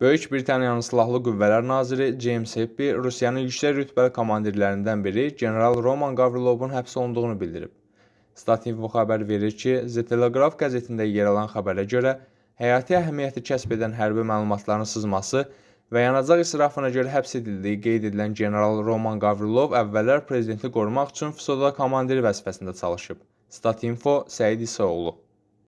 Böyük Britaniyanın Silahlı Qüvvələr Naziri James Heppey Rusiyanın yüksək rütbəli komandirlərindən biri general Roman Gavrilovun həbs olunduğunu bildirib. Statinfo xəbər verir ki, The Telegraph qəzetində yer alan xəbərə görə həyati əhəmiyyəti kəsb edən hərbi məlumatların sızması və yanacaq israfına görə həbs edildiyi qeyd edilən general Roman Gavrilov əvvəllər prezidenti qorumaq üçün FSO-da komandiri vəzifəsində çalışıb. Statinfo Səid İsaoğlu